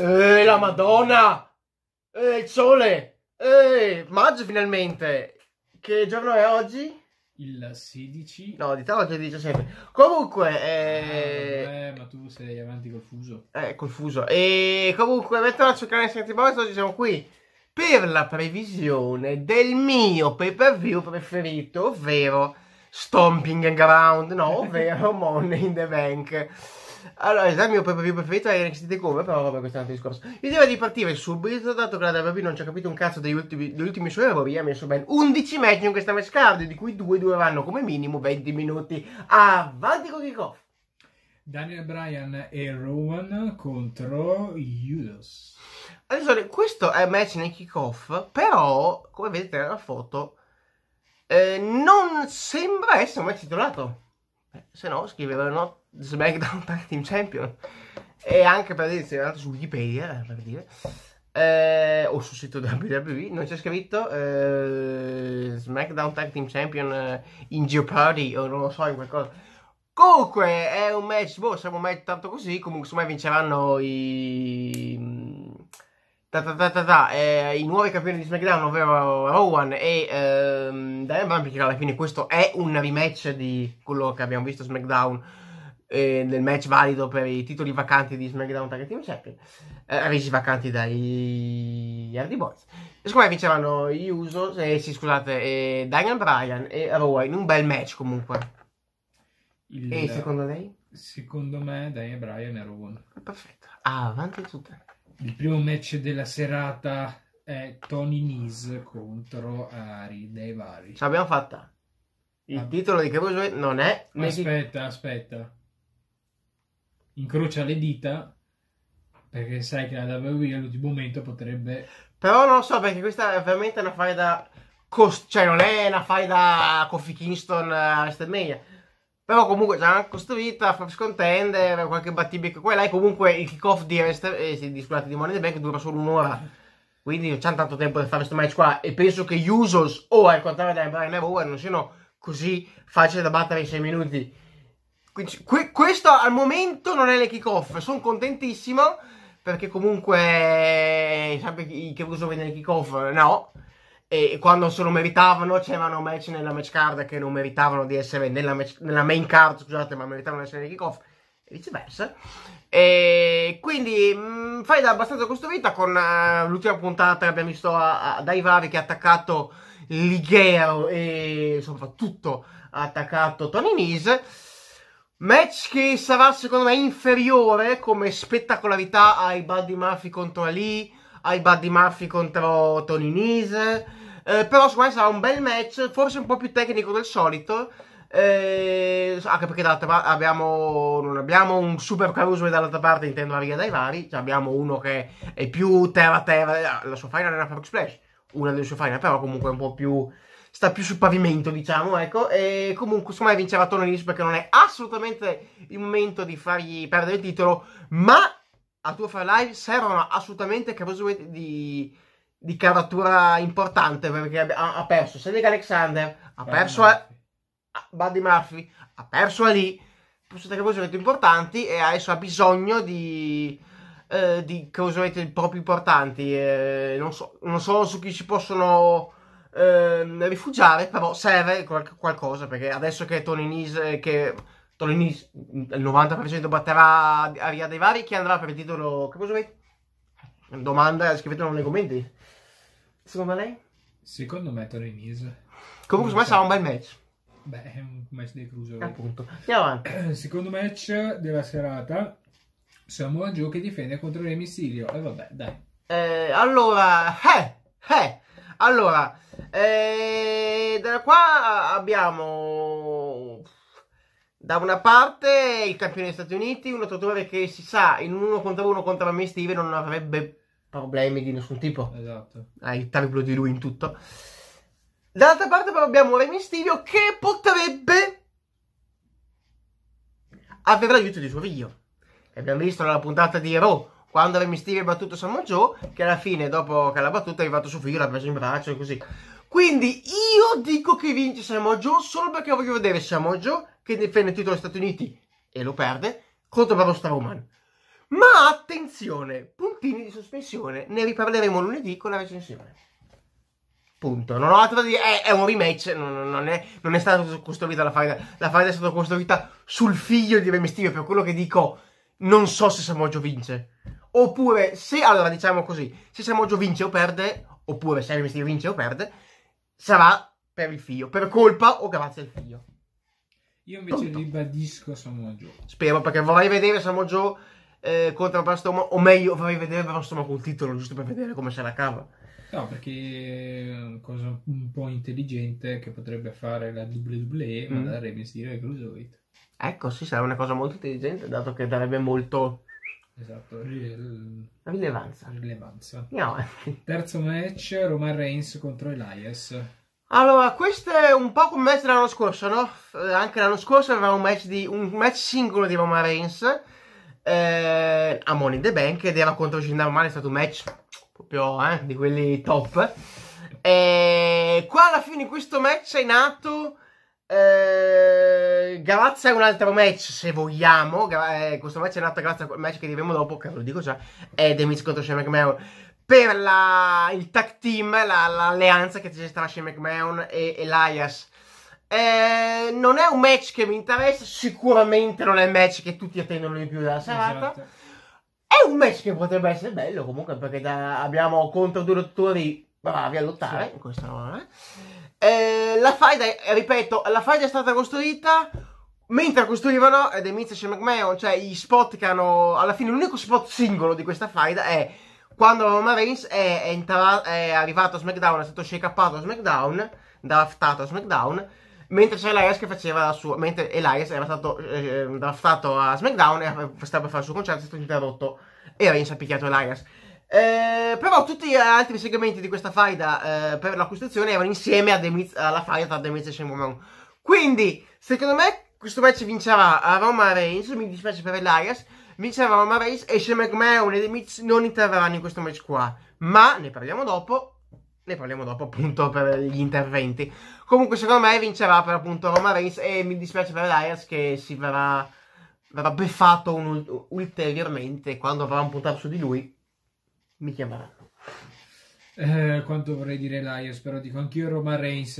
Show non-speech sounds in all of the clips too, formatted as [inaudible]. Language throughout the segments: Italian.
Eeeh, la Madonna! Eeeh, il sole! Eeeh, maggio finalmente! Che giorno è oggi? Il 16. No, di tavola che dice sempre. Comunque, ah, eh... eh... ma tu sei avanti confuso. Eh, confuso. fuso. E comunque, bentornati sul canale Senti Boys, oggi siamo qui per la previsione del mio pay-per-view preferito, ovvero Stomping Ground, no, ovvero [laughs] Money in the Bank. Allora, il mio pay preferito è NXT Takeover, però vabbè, questo è un altro discorso. L'idea di partire subito, dato che la WWE non ci ha capito un cazzo degli ultimi, degli ultimi suoi lavori, ha messo ben 11 match in questa match card, di cui due dureranno come minimo 20 minuti. Avanti con kickoff! Daniel Bryan e Rowan contro Judas. Adesso, questo è un match nel kickoff, però, come vedete nella foto, eh, non sembra essere un match titolato. Eh, se no, scrivevano SmackDown Tag Team Champion e anche per dire, su Wikipedia eh, per dire eh, o sul sito WWE non c'è scritto eh, SmackDown Tag Team Champion eh, in Jeopardy o non lo so in qualcosa comunque è un match boh siamo un match tanto così comunque secondo vinceranno i mm, ta ta ta ta ta, eh, i nuovi campioni di SmackDown, ovvero Rowan e ehm, Diamond, perché alla fine questo è un rematch di quello che abbiamo visto SmackDown eh, nel match valido per i titoli vacanti di SmackDown Tag Team Champion, eh, resi vacanti dai Hardy Boys. E secondo me vinceranno gli Usos, eh, sì, scusate, eh, Daniel Bryan e Rowan in un bel match comunque. Il... E secondo lei? Secondo me Daniel Bryan e Rowan. Perfetto, ah, avanti tutte. Il primo match della serata è Tony Nese contro Ari dei vari. Ce l'abbiamo fatta. Il ah. titolo di Cruiserweight non è... Aspetta, aspetta incrocia le dita perché sai che la WWE all'ultimo momento potrebbe... Però non lo so perché questa è veramente una faida... Cost- cioè non è una faida Kofi Kingston a WrestleMania. Però comunque già costruita, Fox contender, qualche battibecco quella e comunque il kickoff di, Rest- eh, di, di Money in the Bank dura solo un'ora. Quindi non c'è tanto tempo per fare questo match qua e penso che gli Usos o al contrario della Brian Ever non siano così facili da battere in 6 minuti. Quindi, que- questo al momento non è le kick-off, sono contentissimo perché comunque eh, sempre che uso vedere kick-off no. E quando se lo meritavano c'erano match nella match card che non meritavano di essere nella, match- nella main card, scusate, ma meritavano di essere nei kickoff e viceversa. E quindi mh, mm, fai da abbastanza costruita con uh, l'ultima puntata abbiamo visto a, a Daivari che ha attaccato Ligero e soprattutto ha attaccato Tony Nese. Match che sarà secondo me inferiore come spettacolarità ai Buddy Murphy contro Ali, ai Buddy Murphy contro Tony Nese. Eh, però secondo me sarà un bel match, forse un po' più tecnico del solito. Eh, anche perché dall'altra parte abbiamo, non abbiamo un super caruso dall'altra parte intendo la riga dai vari. Cioè abbiamo uno che è più terra terra. La sua final è una Fox Splash, una delle sue final, però comunque un po' più sta più sul pavimento, diciamo, ecco. E comunque, secondo me vinceva Tony Lynch perché non è assolutamente il momento di fargli perdere il titolo, ma a tuo fare live servono assolutamente capacità di, di caratura importante perché ha, ha perso Cedric Alexander, ha perso a, Buddy Murphy, ha perso Ali, sono delle cose importanti e adesso ha bisogno di... Eh, di cose proprio importanti eh, non, so, non so su chi ci possono ehm, rifugiare, però serve qual- qualcosa perché adesso che Toninis, che Toninis il 90% batterà a Ria dei Vari, chi andrà per il titolo? Che cosa vuoi? Domanda, scrivetelo nei commenti. Secondo lei? Secondo me Toninis. Comunque, secondo me sarà un bel match. Beh, è un match dei Cruiser. Appunto. Andiamo avanti. [clears throat] Secondo match della serata, Samoa Joe che difende contro Remisilio. E eh, vabbè, dai. Eh, allora, eh, eh. Allora, e eh, da qua abbiamo da una parte il campione degli Stati Uniti, un lottatore che si sa in uno contro uno contro la Steve non avrebbe problemi di nessun tipo. Esatto. Ha il più di lui in tutto. Dall'altra parte però abbiamo un Rey Mysterio che potrebbe avere l'aiuto di suo figlio. Abbiamo visto nella puntata di Raw quando Remy Steve ha battuto Samoa Joe, che alla fine, dopo che l'ha battuta, è arrivato suo figlio, l'ha preso in braccio e così. Quindi io dico che vince Samoa Joe solo perché voglio vedere Samoa Joe che difende il titolo degli Stati Uniti e lo perde contro Bravo Strowman. Ma attenzione, puntini di sospensione, ne riparleremo lunedì con la recensione. Punto. Non ho altro da dire, è, è un rematch, cioè, non, non, è, non, è, stato costruita la faida, la faida è stata costruita sul figlio di Remy Mysterio, per quello che dico, non so se Samoa vince oppure se, allora diciamo così, se Samogio vince o perde, oppure se Hermes vince o perde, sarà per il figlio, per colpa o grazie al figlio. Io invece Tutto. ribadisco Samogio. Spero, perché vorrei vedere Samogio eh, contro Brastoma, o meglio, vorrei vedere Brastoma col titolo, giusto per vedere come se la cava. No, perché una cosa un po' intelligente che potrebbe fare la WWE, mm. ma da Remis direi Cruiserweight. Ecco, sì, sarebbe una cosa molto intelligente, dato che darebbe molto Esatto, ri- rilevanza. rilevanza. No. Terzo match, Roman Reigns contro Elias. Allora, questo è un po' come match dell'anno scorso, no? Eh, anche l'anno scorso avevamo un match, di, un match singolo di Roman Reigns eh, a Money in the Bank ed era contro Jinder Mahal, è stato un match proprio eh, di quelli top. E qua alla fine in questo match è nato eh, grazie a un altro match se vogliamo. Eh, questo match è nato grazie a quel match che diremo dopo, che lo dico già. È The Miz contro Shane McMahon. Per la, il tag team, la, l'alleanza che c'è tra Shane McMahon e Elias. Eh, non è un match che mi interessa. Sicuramente non è il match che tutti attendono di più della serata. Esatto. È un match che potrebbe essere bello comunque perché da, eh, abbiamo contro due dottori bravi a lottare in questa non eh. eh, la faida, ripeto, la faida è stata costruita mentre costruivano ed è Mizic e McMahon, cioè i spot che hanno alla fine l'unico spot singolo di questa faida è quando Roman Reigns è, è, entra- è arrivato a SmackDown, è stato shake upato a SmackDown, draftato a SmackDown, mentre c'è Elias che faceva la sua, mentre Elias era stato eh, eh draftato a SmackDown e stava per fare il suo concerto, è stato interrotto e Reigns ha picchiato Elias. Eh, però tutti gli altri segmenti di questa faida eh, per costruzione erano insieme Miz, alla faida tra Demiz e Shane McMahon. Quindi, secondo me, questo match vincerà a Roma Reigns, mi dispiace per l'Arias, vincerà a Roma Reigns e Shane McMahon e Demiz non interverranno in questo match qua. Ma, ne parliamo dopo, ne parliamo dopo appunto per gli interventi. Comunque secondo me vincerà per appunto Roma Reigns e mi dispiace per l'Arias che si verrà, verrà beffato un, ulteriormente quando avrà un puntato su di lui mi chiameranno. Eh, quanto vorrei dire Laios, però dico anch'io Roman Reigns.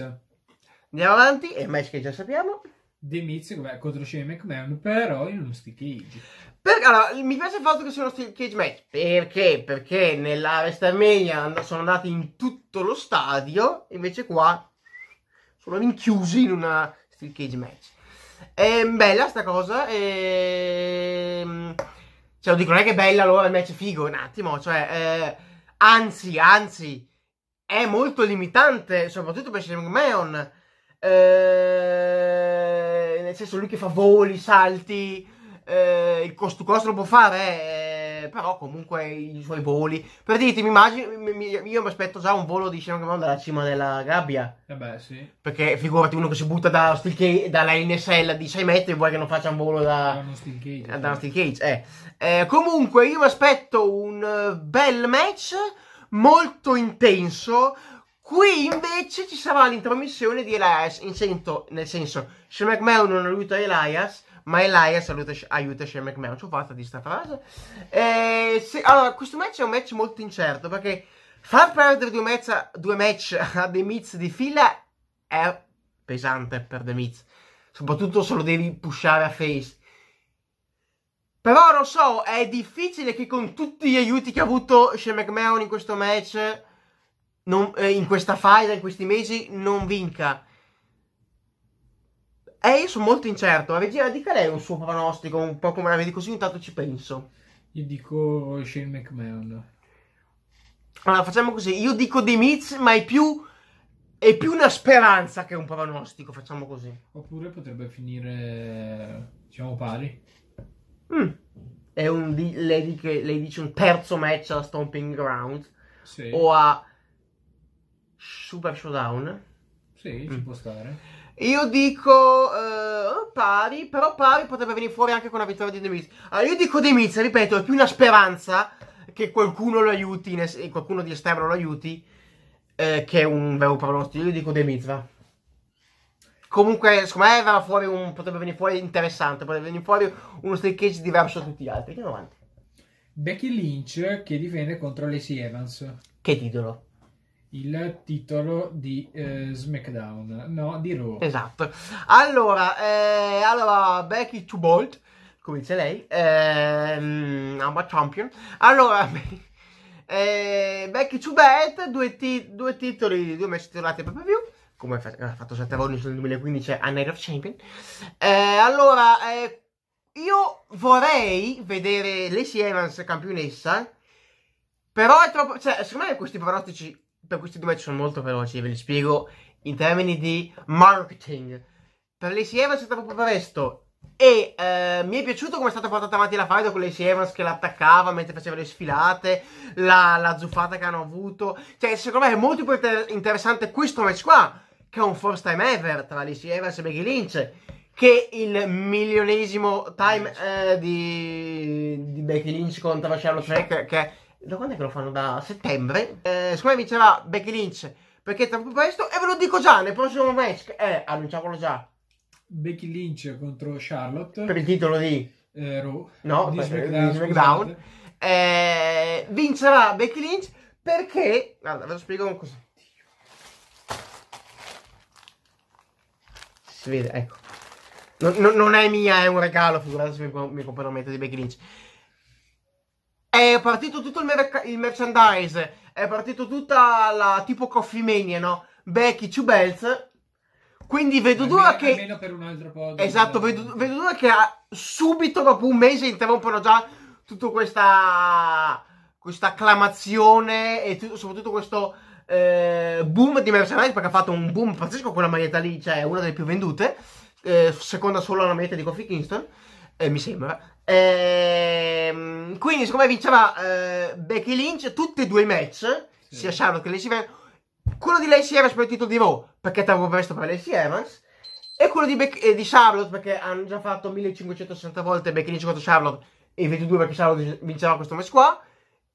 Andiamo avanti, e il match che già sappiamo. The Miz beh, contro Shane McMahon, però in uno steel cage. Per, allora, mi piace il fatto che sia uno steel cage match. Perché? Perché nella WrestleMania sono andati in tutto lo stadio, invece qua sono rinchiusi in una steel cage match. È ehm, bella sta cosa. E... Ehm, cioè, lo dico, non è che è bella allora il match figo, un attimo, cioè, eh, anzi, anzi, è molto limitante, soprattutto per Shane McMahon. Eh, nel senso, lui che fa voli, salti, eh, il costo costo lo può fare, eh, eh, però comunque i suoi voli. Per dirti, mi immagino, io mi aspetto già un volo di diciamo, Shane dalla cima della gabbia. Eh beh, sì. Perché figurati uno che si butta da steel cage, dalla NSL di 6 metri e vuoi che non faccia un volo da, steel cage. Da steel cage eh. Eh, comunque io mi aspetto un eh, bel match molto intenso. Qui invece ci sarà l'intromissione di Elias, in sento, nel senso, Shane non non aiuta Elias ma Elias saluta, aiuta Shane McMahon. Ci ho fatto di sta frase. Eh, se, allora, questo match è un match molto incerto perché far perdere due match, a, due match a The Miz di fila è pesante per The Miz. Soprattutto se lo devi pushare a face. Però lo so, è difficile che con tutti gli aiuti che ha avuto Shane McMahon in questo match, non, eh, in questa fight, in questi mesi, non vinca. E eh, io sono molto incerto. La regia, dica lei un suo pronostico, un po' come la vedi così, intanto ci penso. Io dico Shane McMahon. Allora, facciamo così. Io dico dei Miz, ma è più, è più una speranza che un pronostico. Facciamo così. Oppure potrebbe finire, diciamo, pari. Mm. È un, lei, dice, lei dice un terzo match a Stomping Ground. Sì. O a Super Showdown. Sì, ci mm. può stare. Io dico eh, oh, pari, però pari potrebbe venire fuori anche con la vittoria di Demiz. Allora, ah, io dico Demiz, ripeto, è più una speranza che qualcuno lo aiuti, qualcuno di esterno lo aiuti, eh, che è un vero pronostico. Io dico Demiz, va. Comunque, secondo me fuori un, potrebbe venire fuori interessante, potrebbe venire fuori uno stake diverso da tutti gli altri. Andiamo avanti. Becky Lynch che difende contro Lacey Evans. Che titolo il titolo di eh, SmackDown, no, di Raw. Esatto. Allora, eh, allora Becky to Bolt, come dice lei, ehm, I'm a champion. Allora, [laughs] eh, Becky to Bolt, due, ti- due, titoli, due match titolati per più. Come ha fatto sette volte nel 2015 a Night of Champion. Eh, allora, eh, io vorrei vedere Lacey Evans campionessa, però è troppo... Cioè, secondo me questi pronostici per questi due match sono molto veloci, ve li spiego in termini di marketing. Per Lacey Evans è stato proprio presto. E eh, mi è piaciuto come è stata portata avanti la fight con Lacey Evans che l'attaccava mentre faceva le sfilate, la, la zuffata che hanno avuto. Cioè, secondo me è molto più interessante questo match qua, che è un first time ever tra Lacey Evans e Becky Lynch, che il milionesimo time eh, di, di, Becky Lynch contro Charlotte Shrek, che è da quando è che lo fanno? Da settembre. Eh, secondo me vincerà Becky Lynch perché è poco presto e ve lo dico già nel prossimo match. Eh, annunciamolo già. Becky Lynch contro Charlotte. Per il titolo di... Eh, Raw. No, di SmackDown. SmackDown. Eh, vincerà Becky Lynch perché... Guarda, ve lo spiego con così. Si vede, ecco. Non, non, non è mia, è un regalo, figurate se mi, mi compro il metodo di Becky Lynch è partito tutto il, mer- il merchandise, è partito tutta la tipo Coffee Mania, no? Becky Two Belts. Quindi vedo dura che... Almeno per un altro po'. Esatto, vedo, vedo dura che subito dopo un mese interrompono già tutta questa... questa acclamazione e t- soprattutto questo... Eh, boom di merchandise perché ha fatto un boom pazzesco quella maglietta lì, cioè una delle più vendute, eh, seconda solo alla maglietta di Coffee Kingston eh, mi sembra. Ehm, quindi, siccome vinceva eh, Becky Lynch, tutti e due i match, sì. sia Charlotte che Lacey Evans, quello di Lacey Evans per il titolo di Raw, perché ti presto per Lacey Evans, e quello di, Be- eh, di, Charlotte, perché hanno già fatto 1560 volte Becky Lynch contro Charlotte, e 22 perché Charlotte vinceva questo match qua.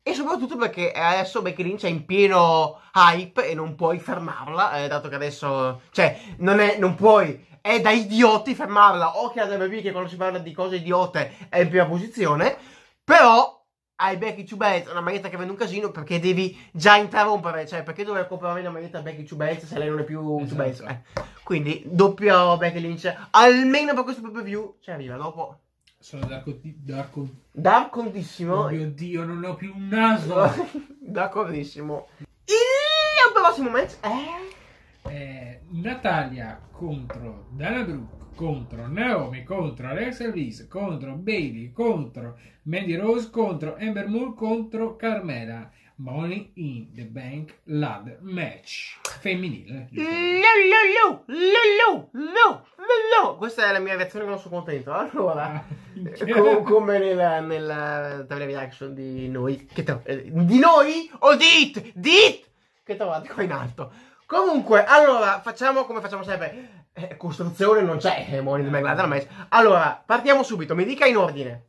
E soprattutto perché adesso Becky Lynch è in pieno hype e non puoi fermarla, eh, dato che adesso... Cioè, non, è, non puoi... È da idioti fermarla. O che la WWE che quando si parla di cose idiote è in prima posizione. Però hai Becky Chubelz, una maglietta che vende un casino, perché devi già interrompere, cioè perché dovrei comprare una maglietta Becky Chubelz se lei non è più esatto. Chubelz? Eh. Quindi doppio Becky Lynch, almeno per questo pay per ci arriva dopo. Sono d'accordi- d'accordi- d'accordissimo. Oh mio dio, non ho più un naso. [laughs] d'accordissimo. Il prossimo match è... è Natalia contro Dana Brooke contro Naomi contro Alexa Bliss contro Bailey contro Mandy Rose contro Ember Moore contro Carmela Money in the Bank Ladder Match femminile. Lululu, lululu, lululu. Questa è la mia reazione che non sono contento. [laughs] Allora, ah, com- come nella, nella tabella reaction di noi, che to- eh, di noi o di it, di it, che trovate qua in alto. Comunque, allora, facciamo come facciamo sempre. Eh, costruzione non c'è, eh, Money in the Bank Ladder Match. Allora, partiamo subito, mi dica in ordine.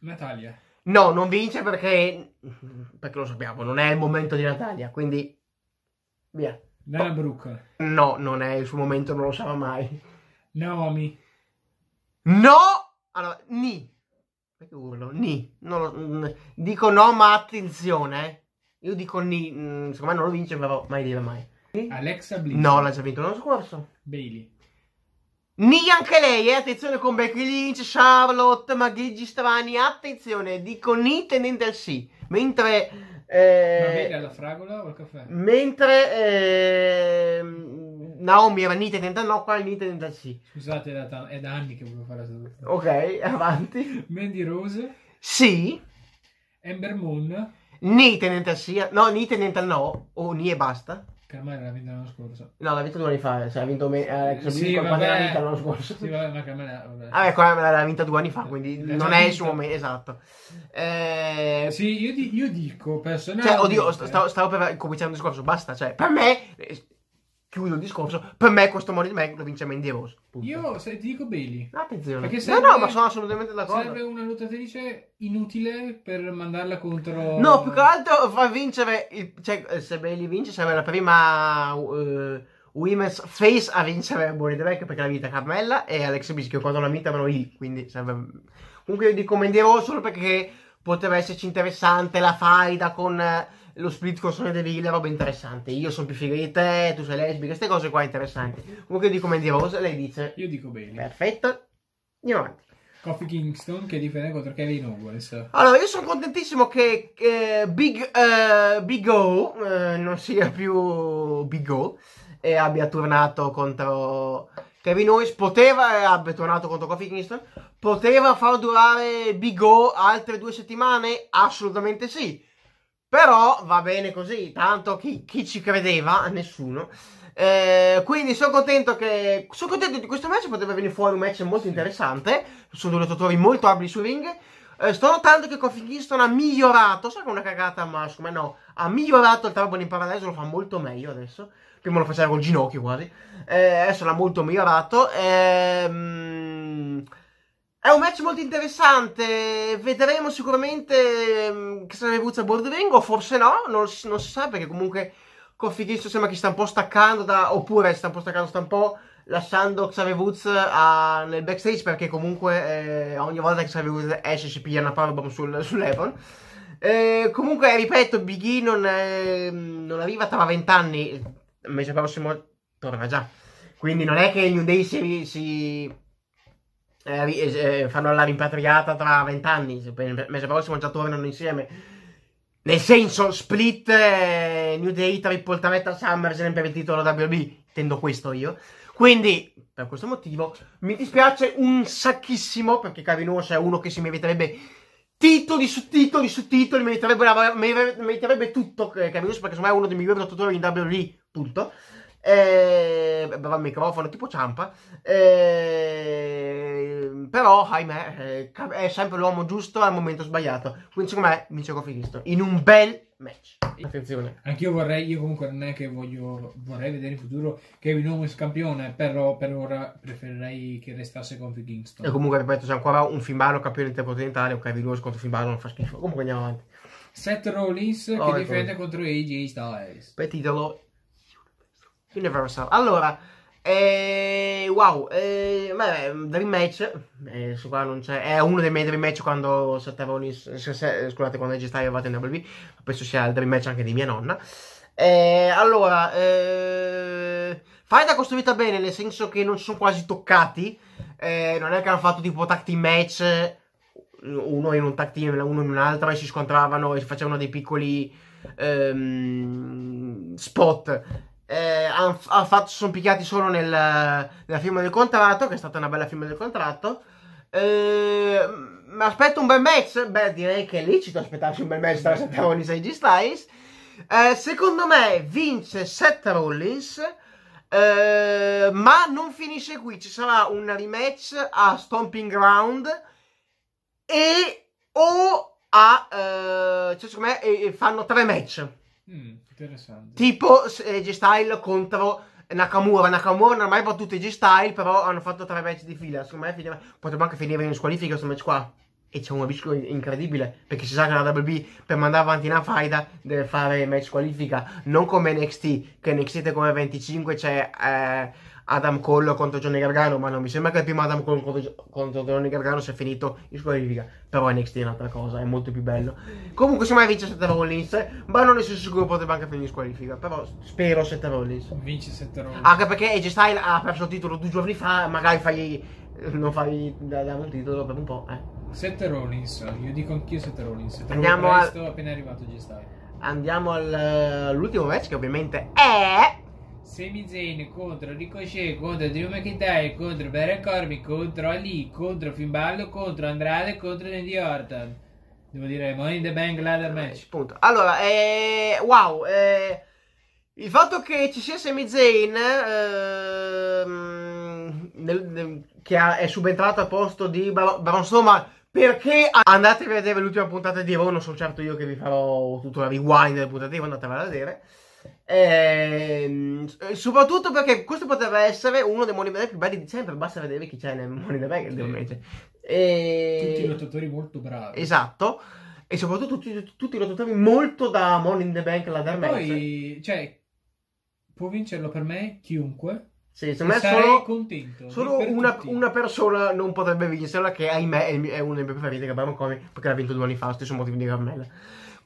Natalia. No, non vince perché, perché lo sappiamo, non è il momento di Natalia, quindi via. Dana bruca. No, non è il suo momento, non lo sa mai. Naomi. No! Allora, ni. Perché urlo? Ni. Non lo- mm, dico no, ma attenzione. Eh. Io dico ni. mm, Secondo me non lo vince, però mai dire mai. Alexa Bliss. No, l'ha già vinto l'anno scorso. Bailey. Ni anche lei, eh? attenzione con Becky Lynch, Charlotte, Maghigi Strani, attenzione, dico ni tenente al sì. Mentre... Eh, alla fragola o al caffè? Mentre eh, Naomi era ni tenente al no, qua è ni tenente al sì. Scusate, è da, t- è da anni che volevo fare la seduta. Ok, avanti. Mandy Rose? Sì. Ember Moon? Ni tenente al sì, no, ni tenente al no, o ni e basta. Che ormai l'ha vinta l'anno scorso. No, l'ha vinta due anni fa, eh, cioè ha vinto me, eh, cioè, sì, vabbè, l'ha vinta l'anno scorso. Sì, vabbè, ma Carmela, Ah, ecco, eh, l'ha vinta due anni fa, quindi l'ha eh, non è il suo momento, esatto. Eh... Sì, io, di, io dico personalmente... Cioè, oddio, stavo, stavo per cominciare un discorso, basta, cioè, per me chiudo il discorso. Per me, questo Morris Bank lo vince Mandy Rose. Punto. Io se, ti dico Bailey. Attenzione. Serve, no, no, ma sono assolutamente d'accordo. Serve una lottatrice inutile per mandarla contro. No, più che altro fa vincere. Il, cioè, se Bailey vince, sarà la prima. Uh, Women's Face a vincere Morris Bank perché la vita è Carmella e Alex Bischio contro la vita però lì. Quindi serve. Comunque, io dico Mandy Rose solo perché poteva esserci interessante la faida con lo split con console devi la roba interessante. Io sono più figo di te, tu sei lesbica, queste cose qua interessanti. Comunque io dico Mandy Rose, lei dice... Io dico bene. Perfetto. Andiamo avanti. Coffee Kingston che difende contro Kevin Owens. Allora, io sono contentissimo che, che Big, uh, Big O uh, non sia più Big O e abbia tornato contro Kevin Owens. Poteva, e eh, abbia tornato contro Coffee Kingston. Poteva far durare Big O altre due settimane? Assolutamente sì. Però va bene così, tanto chi, chi ci credeva? Nessuno. Eh, quindi sono contento che sono contento di questo match, potrebbe venire fuori un match molto interessante, sono due lottatori molto abili su ring. Eh, sto notando che Kofi Kingston ha migliorato, so che una cagata, ma siccome no, ha migliorato il Trouble in Paradise, lo fa molto meglio adesso. Prima lo faceva col ginocchio quasi, eh, adesso l'ha molto migliorato. Ehm è un match molto interessante, vedremo sicuramente um, che sarebbe Buzza Bordevengo, forse no, non, non, si sa perché comunque Coffichisto sembra che sta un po' staccando da, oppure sta un po' staccando, sta un po' lasciando Xavier Woods a, nel backstage perché comunque eh, ogni volta che Xavier Woods esce si piglia una powerbomb sul, sull'Evon. Eh, comunque, ripeto, Big E non, è, ehm, non arriva tra vent'anni, il mese prossimo torna già. Quindi non è che il New Day si, si eh, eh, eh, fanno la rimpatriata tra vent'anni, il mese prossimo già tornano insieme. Nel senso, split eh, New Day, triple threat a SummerSlam per il titolo WB, intendo questo io. Quindi, per questo motivo, mi dispiace un sacchissimo, perché Kevin Owens è uno che si meriterebbe titoli su titoli su titoli, meriterebbe, meriterebbe tutto Kevin eh, Owens, perché secondo me è uno dei migliori lottatori in WB, punto eh, brava il microfono, tipo Ciampa, eh, però ahimè eh, è sempre l'uomo giusto al momento sbagliato, quindi secondo me vince Kofi in un bel match. Attenzione. Anch'io vorrei, io comunque non è che voglio, vorrei vedere in futuro Kevin Owens campione, però per ora preferirei che restasse con Kingston. E comunque ripeto, c'è ancora un Finballo campione intercontinentale, un Kevin Owens contro Finballo non fa schifo, comunque andiamo avanti. Seth Rollins oh, che ecco. difende contro AJ Styles. Per titolo Universal. Allora, eh, wow, eh, beh, Dream Match, eh, su qua non c'è, è uno dei miei Dream Match quando saltavo, scusate, quando registravo e vado in WB, penso sia il Dream Match anche di mia nonna. Eh, allora, eh, Fight è costruita bene, nel senso che non sono quasi toccati, eh, non è che hanno fatto tipo tag team match, uno in un tag team, uno in un altro, e si scontravano e si facevano dei piccoli ehm, spot eh, han, han fatto, sono picchiati solo nel, nella firma del contratto, che è stata una bella firma del contratto. Eh, mi aspetto un bel match? Beh, direi che lì ci aspettarsi un bel match tra Rollins e AJ Styles. Eh, secondo me vince Seth Rollins, eh, ma non finisce qui. Ci sarà un rematch a Stomping Ground e o a... Eh, cioè, secondo me fanno tre match. Mm. Interessante. Tipo eh, G-Style contro Nakamura. Nakamura non ha mai battuto i G-Style, però hanno fatto tre match di fila. Secondo me finiva... potrebbe anche finire in squalifica questo match qua. E c'è un rischio incredibile, perché si sa che la WB per mandare avanti una faida deve fare match qualifica. non come NXT, che NXT è come 25 c'è... Cioè, eh, Adam Cole contro Johnny Gargano, ma non mi sembra che il primo Adam Cole contro, Johnny Gargano sia finito in squalifica, però NXT è un'altra cosa, è molto più bello. Comunque se mai vince Seth Rollins, ma non ne sono sicuro potrebbe anche finire in squalifica, però spero Seth Rollins. Vince Seth Rollins. Anche perché AJ Style ha perso il titolo due giorni fa, magari fai, non fai dare un titolo per un po', eh. Seth Rollins, io dico anch'io Seth Rollins, Seth Andiamo presto, al... appena arrivato AJ Style. Andiamo all'ultimo match che ovviamente è... Sami Zayn contro Ricochet contro Drew McIntyre contro Baron Corbin contro Ali contro Finballo contro Andrade contro Randy Orton devo dire Money in the Bank ladder match punto. allora eh, wow eh, il fatto che ci sia Sami Zayn eh, che è subentrato al posto di Baron insomma perché andate a vedere l'ultima puntata di Evo non sono certo io che vi farò tutto la rewind delle puntate di Evo andate a vedere e, ehm, soprattutto perché questo potrebbe essere uno dei Money Bank più belli di sempre. Basta vedere chi c'è nel Money Bank. Sì. E... Tutti lottatori molto bravi. Esatto. E soprattutto tutti, tutti i lottatori molto da Money in the Bank la Dark Poi, cioè, può vincerlo per me chiunque. Sì, secondo me solo, contento, solo una, una, persona non potrebbe vincerla, che ahimè è, è uno dei miei preferiti, abbiamo come perché l'ha vinto due anni fa, stesso motivo di Carmella.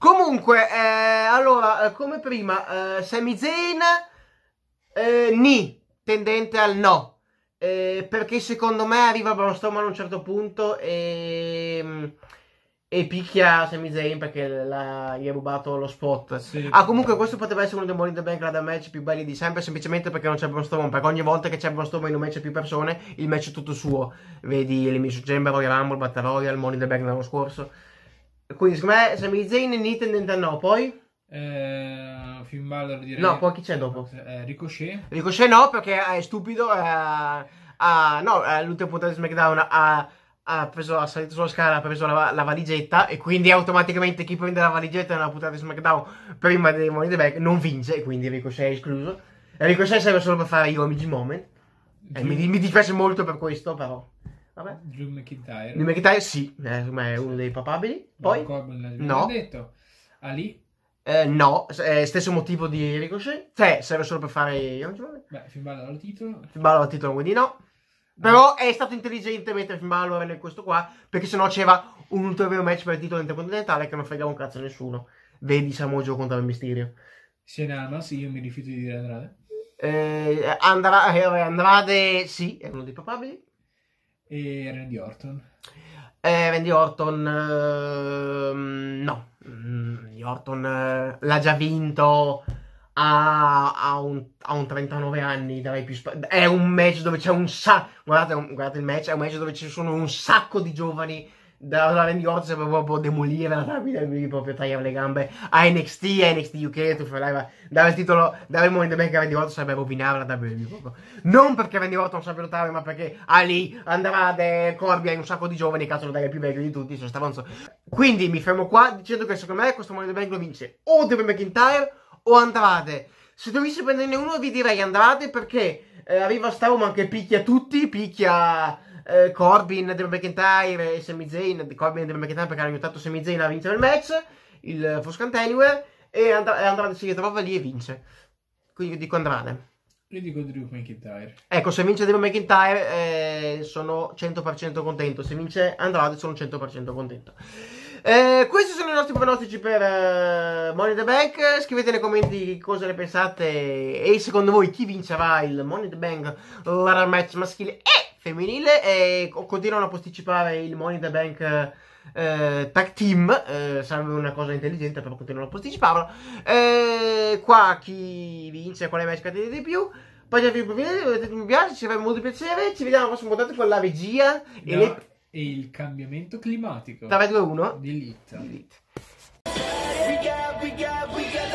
Comunque, eh, allora, eh, come prima, eh, Sami Zayn, eh, ni, tendente al no. Eh, perché secondo me arriva Braun Strowman a un certo punto e, mm, e picchia Sami Zayn perché la, gli ha rubato lo spot. Sì. Ah, comunque questo potrebbe essere uno dei Money in the Bank Ladder match più belli di sempre, semplicemente perché non c'è Braun Strowman, perché ogni volta che c'è Braun Strowman in un match più persone, il match è tutto suo. Vedi l'Elimination Chamber, Royal Rumble, Battle Royale, Money in the Bank l'anno scorso. Quindi secondo me Sami Zayn, Nintendo, no, poi... Eh, Finn Balor direi... No, poi chi c'è dopo? Eh, Ricochet. Ricochet no, perché è stupido. Eh, ah, no, eh, l'ultima puntata di SmackDown ha, ha, preso, ha salito sulla scala, ha preso la, la, valigetta e quindi automaticamente chi prende la valigetta nella puntata di SmackDown prima dei Money in the Bank non vince quindi Ricochet è escluso. E Ricochet serve solo per fare i Omigi Moment. Eh, mi, mi dispiace molto per questo, però. Vabbè. Drew McIntyre. Drew McIntyre sì, eh, è uno dei papabili. Poi... Corbin, no. detto. Ali. Eh, no, eh, stesso motivo di Ricochet. Cioè, serve solo per fare... Beh, Finn Balor al titolo. Finn Balor al titolo, quindi no. Però è stato intelligente mettere Finn Balor in questo qua, perché sennò c'era un ulteriore match per il titolo intercontinentale che non fregava un cazzo a nessuno. Vedi Samoa gioco contro il misterio. Se ne ama, sì, io mi rifiuto di dire Andrade. Eh, Andra- eh, Andrade, sì, è uno dei papabili. E Randy Orton? Eh, Randy Orton, eh, no, mm, Randy Orton eh, l'ha già vinto a, a, un, a, un, 39 anni, sp- è un match dove c'è un sacco, guardate, guardate il match, è un match dove ci sono un sacco di giovani dalla Randy Orton per proprio demolire la WWE, proprio tagliare le gambe a NXT, a NXT UK, tu fai dare il titolo, dare il momento che Randy Orton sarebbe rovinare la WWE proprio. Non perché Randy Orton non sappia lottare, ma perché Ali, Andrade, Corby, hai un sacco di giovani, cazzo lo dai più meglio di tutti, sono stavanzo. Quindi mi fermo qua dicendo che secondo me questo momento in the Bank lo vince o Devin McIntyre o Andrade. Se dovessi prenderne uno vi direi Andrade perché eh, arriva Stauman che picchia tutti, picchia eh, Corbin e Drew McIntyre e Sami Zayn, Corbin e Drew McIntyre perché hanno aiutato Sami Zayn a vincere il match, il Foscant Anywhere, e, And- e Andrade si ritrova lì e vince. Quindi io dico Andrade. Io dico Drew McIntyre. Ecco, se vince Drew McIntyre eh, sono 100% contento, se vince Andrade sono 100% contento. Eh, questi sono i nostri pronostici per uh, Money in the Bank. Scrivete nei commenti cosa ne pensate e secondo voi chi vincerà il Money in the Bank, Match maschile e femminile e continuano a posticipare il Money the Bank eh, tag team, eh, sarebbe una cosa intelligente, però continuano a posticiparlo. Eh, qua chi vince, quale match catene di più. Pagina video vedete mi piace, ci fa molto piacere. Ci vediamo al prossimo contatto con la regia no, e, le... e, il cambiamento climatico. 3, 2, 1. Delete. Delete. We got, we got, we got...